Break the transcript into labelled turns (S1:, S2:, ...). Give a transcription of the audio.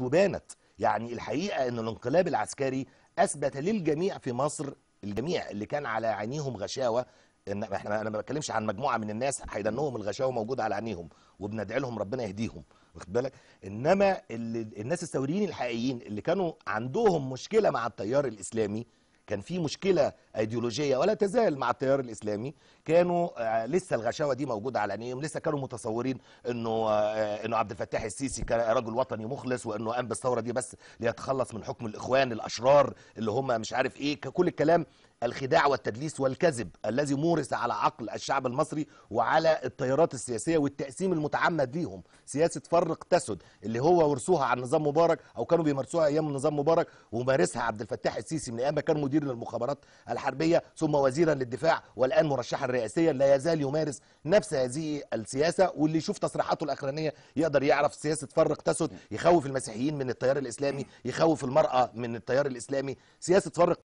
S1: وبانت يعني الحقيقة أن الانقلاب العسكري أثبت للجميع في مصر الجميع اللي كان على عينيهم غشاوة إن احنا أنا ما بتكلمش عن مجموعة من الناس هيدنهم الغشاوة موجودة على عينيهم وبندعي لهم ربنا يهديهم واخد بالك إنما الناس الثوريين الحقيقيين اللي كانوا عندهم مشكلة مع التيار الإسلامي كان في مشكله ايديولوجيه ولا تزال مع التيار الاسلامي كانوا آه، لسه الغشاوه دي موجوده على عينيهم لسه كانوا متصورين انه آه، انه عبد الفتاح السيسي كان رجل وطني مخلص وانه قام بالثوره دي بس ليتخلص من حكم الاخوان الاشرار اللي هم مش عارف ايه كل الكلام الخداع والتدليس والكذب الذي مورس على عقل الشعب المصري وعلى التيارات السياسيه والتقسيم المتعمد ليهم سياسه فرق تسد اللي هو ورثوها عن نظام مبارك او كانوا بيمارسوها ايام نظام مبارك ومارسها عبد الفتاح السيسي من ايام ما كان مدير مدير للمخابرات الحربية ثم وزيرا للدفاع والآن مرشحا رئاسيا لا يزال يمارس نفس هذه السياسة واللي يشوف تصريحاته الأخرانية يقدر يعرف سياسة فرق تسد يخوف المسيحيين من التيار الإسلامي يخوف المرأة من التيار الإسلامي سياسة فرق